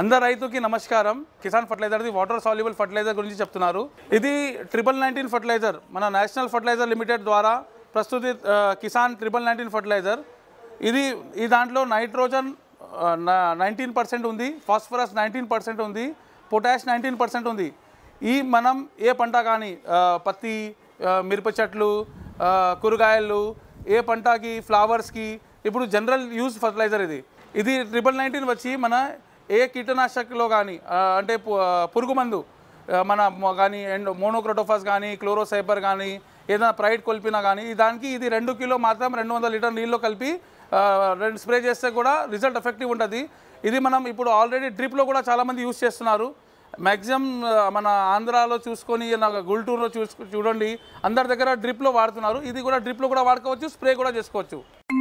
అందరు రైతుకి నమస్కారం కిసాన్ ఫర్టిలైజర్ది వాటర్ సాల్యుబుల్ ఫర్టిలైజర్ గురించి చెప్తున్నారు ఇది ట్రిపుల్ నైన్టీన్ ఫర్టిలైజర్ మన నేషనల్ ఫర్టిలైజర్ లిమిటెడ్ ద్వారా ప్రస్తుతి కిసాన్ ట్రిపుల్ నైన్టీన్ ఫర్టిలైజర్ ఇది ఈ దాంట్లో నైట్రోజన్ నైన్టీన్ పర్సెంట్ ఉంది ఫాస్ఫరస్ నైన్టీన్ పర్సెంట్ ఉంది పొటాష్ నైన్టీన్ పర్సెంట్ ఉంది ఈ మనం ఏ పంట కానీ పత్తి మిరప చెట్లు కూరగాయలు ఏ పంటకి ఫ్లవర్స్కి ఇప్పుడు జనరల్ యూజ్ ఫర్టిలైజర్ ఇది ఇది ట్రిపుల్ నైన్టీన్ వచ్చి మన ఏ కీటనాశకులో కానీ అంటే పురుగు మందు మన కానీ ఎండ్ మోనోక్రోటోఫాస్ కానీ క్లోరోసైపర్ కానీ ఏదైనా ప్రైడ్ కొలిపినా కానీ దానికి ఇది రెండు కిలో మాత్రం రెండు వందల లీటర్ నీళ్ళు కలిపి రెండు స్ప్రే చేస్తే కూడా రిజల్ట్ ఎఫెక్టివ్ ఉంటుంది ఇది మనం ఇప్పుడు ఆల్రెడీ డ్రిప్లో కూడా చాలామంది యూజ్ చేస్తున్నారు మ్యాక్సిమం మన ఆంధ్రాలో చూసుకొని నాకు గుంటూరులో చూసుకు చూడండి అందరి దగ్గర డ్రిప్లో వాడుతున్నారు ఇది కూడా డ్రిప్లో కూడా వాడుకోవచ్చు స్ప్రే కూడా చేసుకోవచ్చు